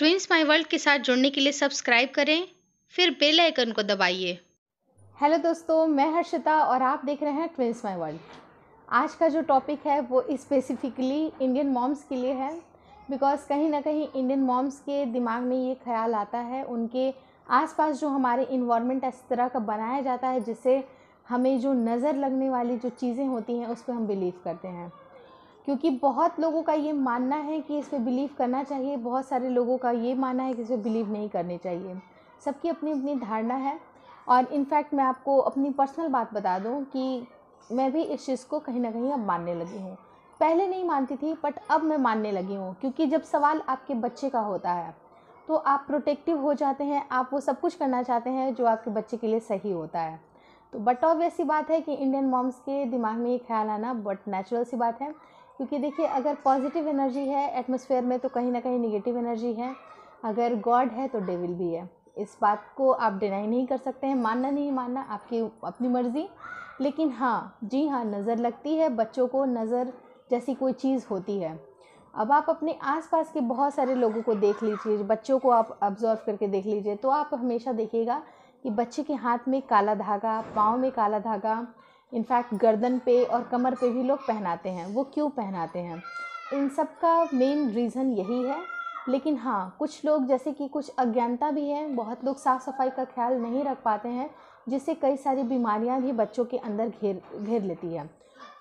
twins my world के साथ जुड़ने के लिए सब्सक्राइब करें फिर बेल आइकन को दबाइए हेलो दोस्तों मैं हर्षिता और आप देख रहे हैं ट्विंस माई वर्ल्ड आज का जो टॉपिक है वो स्पेसिफिकली इंडियन मॉम्स के लिए है बिकॉज़ कहीं ना कहीं इंडियन मॉम्स के दिमाग में ये ख्याल आता है उनके आसपास जो हमारे इन्वामेंट इस तरह का बनाया जाता है जिससे हमें जो नज़र लगने वाली जो चीज़ें होती हैं उस पर हम बिलीव करते हैं क्योंकि बहुत लोगों का ये मानना है कि इस पर बिलीव करना चाहिए बहुत सारे लोगों का ये मानना है कि इस पर बिलीव नहीं करनी चाहिए सबकी अपनी अपनी धारणा है और इनफैक्ट मैं आपको अपनी पर्सनल बात बता दूँ कि मैं भी इस चीज़ को कहीं ना कहीं अब मानने लगी हूँ पहले नहीं मानती थी बट अब मैं मानने लगी हूँ क्योंकि जब सवाल आपके बच्चे का होता है तो आप प्रोटेक्टिव हो जाते हैं आप वो सब कुछ करना चाहते हैं जो आपके बच्चे के लिए सही होता है तो बट ऑब्वियस सी बात है कि इंडियन मॉम्स के दिमाग में ये ख्याल आना बट नेचुरल सी बात है क्योंकि देखिए अगर पॉजिटिव एनर्जी है एटमोसफेयर में तो कहीं ना कहीं निगेटिव एनर्जी है अगर गॉड है तो डेविल भी है इस बात को आप डिनाई नहीं कर सकते हैं मानना नहीं मानना आपकी अपनी मर्ज़ी लेकिन हाँ जी हाँ नज़र लगती है बच्चों को नज़र जैसी कोई चीज़ होती है अब आप अपने आसपास के बहुत सारे लोगों को देख लीजिए बच्चों को आप ऑब्जर्व करके देख लीजिए तो आप हमेशा देखिएगा कि बच्चे के हाथ में काला धागा पाँव में काला धागा इनफैक्ट गर्दन पे और कमर पे भी लोग पहनाते हैं वो क्यों पहनाते हैं इन सब का मेन रीज़न यही है लेकिन हाँ कुछ लोग जैसे कि कुछ अज्ञानता भी है बहुत लोग साफ़ सफाई का ख्याल नहीं रख पाते हैं जिससे कई सारी बीमारियाँ भी बच्चों के अंदर घेर घेर लेती है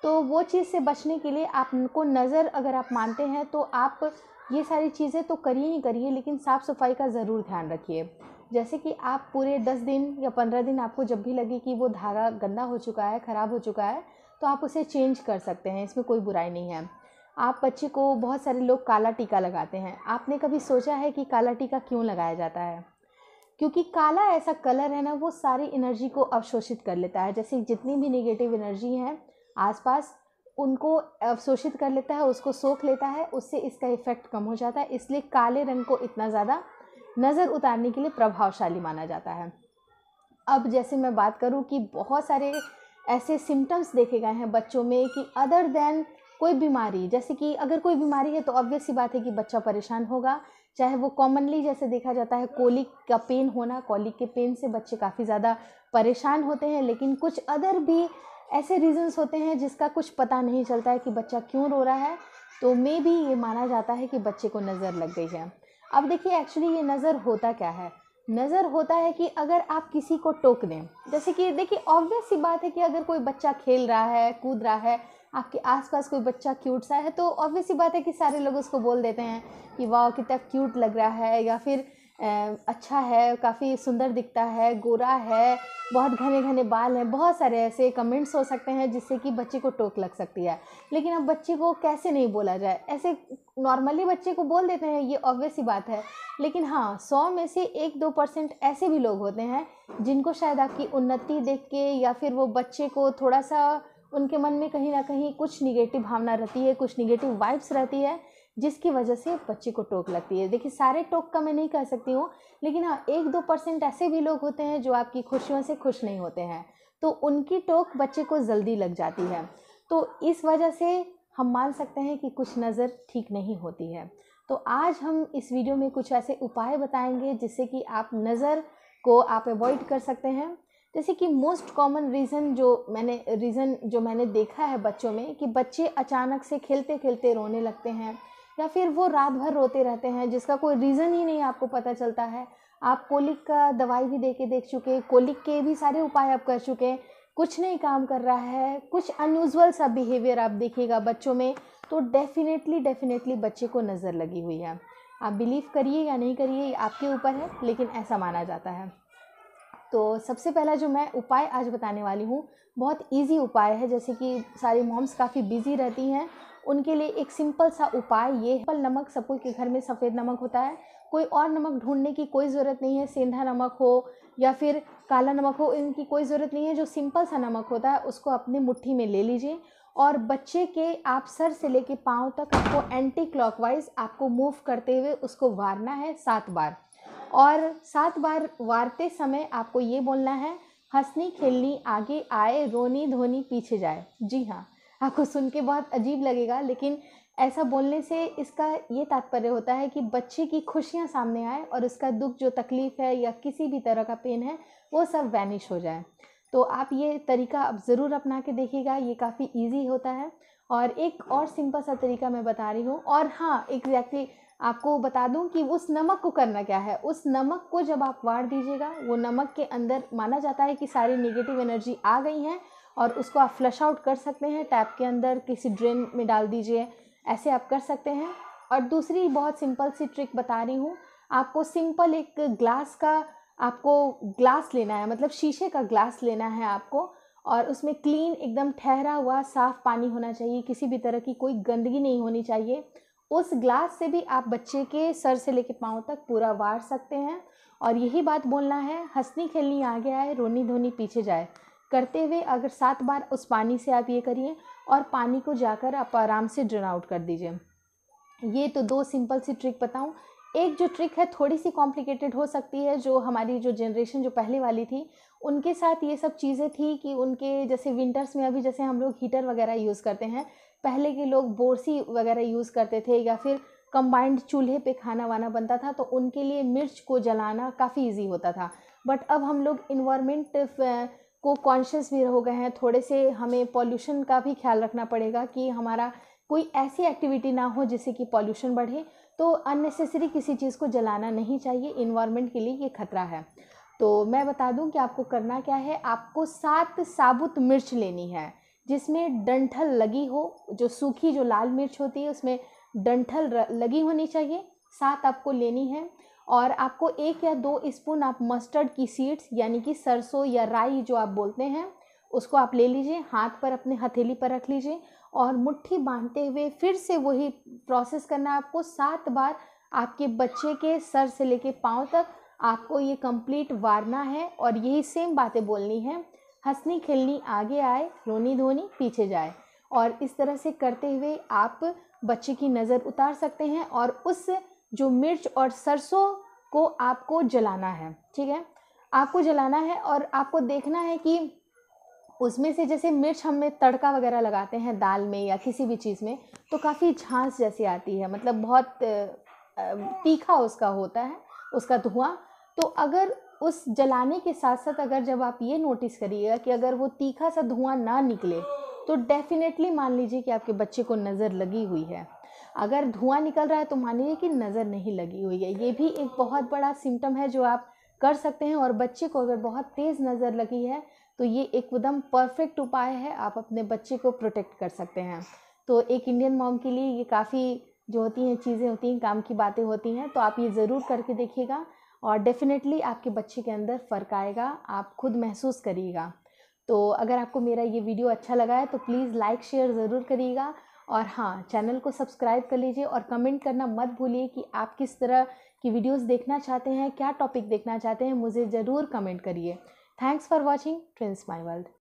तो वो चीज़ से बचने के लिए आपको नज़र अगर आप मानते हैं तो आप ये सारी चीज़ें तो करिए ही करिए लेकिन साफ़ सफाई का ज़रूर ध्यान रखिए जैसे कि आप पूरे दस दिन या पंद्रह दिन आपको जब भी लगे कि वो धागा गंदा हो चुका है ख़राब हो चुका है तो आप उसे चेंज कर सकते हैं इसमें कोई बुराई नहीं है आप बच्चे को बहुत सारे लोग काला टीका लगाते हैं आपने कभी सोचा है कि काला टीका क्यों लगाया जाता है क्योंकि काला ऐसा कलर है ना वो सारी एनर्जी को अवशोषित कर लेता है जैसे जितनी भी निगेटिव एनर्जी है आसपास उनको अवशोषित कर लेता है उसको सोख लेता है उससे इसका इफ़ेक्ट कम हो जाता है इसलिए काले रंग को इतना ज़्यादा नज़र उतारने के लिए प्रभावशाली माना जाता है अब जैसे मैं बात करूँ कि बहुत सारे ऐसे सिम्टम्स देखे गए हैं बच्चों में कि अदर देन कोई बीमारी जैसे कि अगर कोई बीमारी है तो ऑब्वियस सी बात है कि बच्चा परेशान होगा चाहे वो कॉमनली जैसे देखा जाता है कोलिक का पेन होना कोलिक के पेन से बच्चे काफ़ी ज़्यादा परेशान होते हैं लेकिन कुछ अदर भी ऐसे रीजंस होते हैं जिसका कुछ पता नहीं चलता है कि बच्चा क्यों रो रहा है तो मे भी ये माना जाता है कि बच्चे को नज़र लग गई है अब देखिए एक्चुअली ये नज़र होता क्या है नज़र होता है कि अगर आप किसी को टोक दें जैसे कि देखिए ऑब्वियस सी बात है कि अगर कोई बच्चा खेल रहा है कूद रहा है आपके आसपास कोई बच्चा क्यूट सा है तो ऑब्वियस सी बात है कि सारे लोग उसको बोल देते हैं कि वाह कितना क्यूट लग रहा है या फिर अच्छा है काफ़ी सुंदर दिखता है गोरा है बहुत घने घने बाल हैं बहुत सारे ऐसे कमेंट्स हो सकते हैं जिससे कि बच्चे को टोक लग सकती है लेकिन अब बच्चे को कैसे नहीं बोला जाए ऐसे नॉर्मली बच्चे को बोल देते हैं ये ऑब्वियस ही बात है लेकिन हाँ सौ में से एक दो परसेंट ऐसे भी लोग होते हैं जिनको शायद आपकी उन्नति देख के या फिर वो बच्चे को थोड़ा सा उनके मन में कहीं ना कहीं कुछ निगेटिव भावना रहती है कुछ निगेटिव वाइब्स रहती है जिसकी वजह से बच्चे को टोक लगती है देखिए सारे टोक का मैं नहीं कह सकती हूँ लेकिन हाँ एक दो परसेंट ऐसे भी लोग होते हैं जो आपकी खुशियों से खुश नहीं होते हैं तो उनकी टोक बच्चे को जल्दी लग जाती है तो इस वजह से हम मान सकते हैं कि कुछ नज़र ठीक नहीं होती है तो आज हम इस वीडियो में कुछ ऐसे उपाय बताएंगे जिससे कि आप नज़र को आप अवॉइड कर सकते हैं जैसे कि मोस्ट कॉमन रीज़न जो मैंने रीज़न जो मैंने देखा है बच्चों में कि बच्चे अचानक से खेलते खेलते रोने लगते हैं या फिर वो रात भर रोते रहते हैं जिसका कोई रीज़न ही नहीं आपको पता चलता है आप कोलिक का दवाई भी दे के देख चुके कोलिक के भी सारे उपाय आप कर चुके हैं कुछ नहीं काम कर रहा है कुछ अनयूजल सा बिहेवियर आप देखिएगा बच्चों में तो डेफिनेटली डेफिनेटली बच्चे को नज़र लगी हुई है आप बिलीव करिए या नहीं करिए आपके ऊपर है लेकिन ऐसा माना जाता है तो सबसे पहला जो मैं उपाय आज बताने वाली हूँ बहुत इजी उपाय है जैसे कि सारी मॉम्स काफ़ी बिजी रहती हैं उनके लिए एक सिंपल सा उपाय ये है नमक सबको के घर में सफ़ेद नमक होता है कोई और नमक ढूंढने की कोई ज़रूरत नहीं है सेंधा नमक हो या फिर काला नमक हो इनकी कोई ज़रूरत नहीं है जो सिंपल सा नमक होता है उसको अपने मुट्ठी में ले लीजिए और बच्चे के आप सर से लेके पाँव तक आपको एंटी क्लॉकवाइज आपको मूव करते हुए उसको वारना है सात बार और सात बार वारते समय आपको ये बोलना है हंसनी खेलनी आगे आए रोनी धोनी पीछे जाए जी हाँ आपको सुन के बहुत अजीब लगेगा लेकिन ऐसा बोलने से इसका ये तात्पर्य होता है कि बच्चे की खुशियाँ सामने आए और उसका दुख जो तकलीफ़ है या किसी भी तरह का पेन है वो सब वैनिश हो जाए तो आप ये तरीका अब ज़रूर अपना के देखिएगा ये काफ़ी इजी होता है और एक और सिंपल सा तरीका मैं बता रही हूँ और हाँ एग्जैक्टली आपको बता दूँ कि उस नमक को करना क्या है उस नमक को जब आप वाड़ दीजिएगा वो नमक के अंदर माना जाता है कि सारी नेगेटिव एनर्जी आ गई हैं और उसको आप फ्लश आउट कर सकते हैं टैप के अंदर किसी ड्रेन में डाल दीजिए ऐसे आप कर सकते हैं और दूसरी बहुत सिंपल सी ट्रिक बता रही हूँ आपको सिंपल एक ग्लास का आपको ग्लास लेना है मतलब शीशे का ग्लास लेना है आपको और उसमें क्लीन एकदम ठहरा हुआ साफ़ पानी होना चाहिए किसी भी तरह की कोई गंदगी नहीं होनी चाहिए उस ग्लास से भी आप बच्चे के सर से लेके पाँव तक पूरा वार सकते हैं और यही बात बोलना है हंसनी खेलनी आ गया है रोनी धोनी पीछे जाए करते हुए अगर सात बार उस पानी से आप ये करिए और पानी को जाकर आप आराम से ड्रन आउट कर दीजिए ये तो दो सिंपल सी ट्रिक बताऊँ एक जो ट्रिक है थोड़ी सी कॉम्प्लिकेटेड हो सकती है जो हमारी जो जनरेशन जो पहले वाली थी उनके साथ ये सब चीज़ें थी कि उनके जैसे विंटर्स में अभी जैसे हम लोग हीटर वगैरह यूज़ करते हैं पहले के लोग बोरसी वगैरह यूज़ करते थे या फिर कंबाइंड चूल्हे पे खाना वाना बनता था तो उनके लिए मिर्च को जलाना काफ़ी ईजी होता था बट अब हम लोग इन्वामेंट को कॉन्शियस भी हो गए हैं थोड़े से हमें पॉल्यूशन का भी ख्याल रखना पड़ेगा कि हमारा कोई ऐसी एक्टिविटी ना हो जिससे कि पॉल्यूशन बढ़े तो अननेसेसरी किसी चीज़ को जलाना नहीं चाहिए इन्वायरमेंट के लिए ये खतरा है तो मैं बता दूं कि आपको करना क्या है आपको सात साबुत मिर्च लेनी है जिसमें डंठल लगी हो जो सूखी जो लाल मिर्च होती है उसमें डंठल लगी होनी चाहिए सात आपको लेनी है और आपको एक या दो स्पून आप मस्टर्ड की सीड्स यानी कि सरसों या राई जो आप बोलते हैं उसको आप ले लीजिए हाथ पर अपने हथेली पर रख लीजिए और मुट्ठी बांधते हुए फिर से वही प्रोसेस करना आपको सात बार आपके बच्चे के सर से लेके पाँव तक आपको ये कंप्लीट वारना है और यही सेम बातें बोलनी है हंसनी खेलनी आगे आए रोनी धोनी पीछे जाए और इस तरह से करते हुए आप बच्चे की नज़र उतार सकते हैं और उस जो मिर्च और सरसों को आपको जलाना है ठीक है आपको जलाना है और आपको देखना है कि उसमें से जैसे मिर्च में तड़का वगैरह लगाते हैं दाल में या किसी भी चीज़ में तो काफ़ी झांस जैसी आती है मतलब बहुत तीखा उसका होता है उसका धुआं तो अगर उस जलाने के साथ साथ अगर जब आप ये नोटिस करिएगा कि अगर वो तीखा सा धुआं ना निकले तो डेफिनेटली मान लीजिए कि आपके बच्चे को नज़र लगी हुई है अगर धुआं निकल रहा है तो मानिए कि नज़र नहीं लगी हुई है ये भी एक बहुत बड़ा सिम्टम है जो आप कर सकते हैं और बच्चे को अगर बहुत तेज़ नज़र लगी है तो ये एकदम परफेक्ट उपाय है आप अपने बच्चे को प्रोटेक्ट कर सकते हैं तो एक इंडियन मॉम के लिए ये काफ़ी जो होती हैं चीज़ें होती हैं काम की बातें होती हैं तो आप ये ज़रूर करके देखिएगा और डेफिनेटली आपके बच्चे के अंदर फ़र्क आएगा आप खुद महसूस करिएगा तो अगर आपको मेरा ये वीडियो अच्छा लगा है तो प्लीज़ लाइक शेयर ज़रूर करिएगा और हाँ चैनल को सब्सक्राइब कर लीजिए और कमेंट करना मत भूलिए कि आप किस तरह की वीडियोस देखना चाहते हैं क्या टॉपिक देखना चाहते हैं मुझे ज़रूर कमेंट करिए thanks for watching twins my world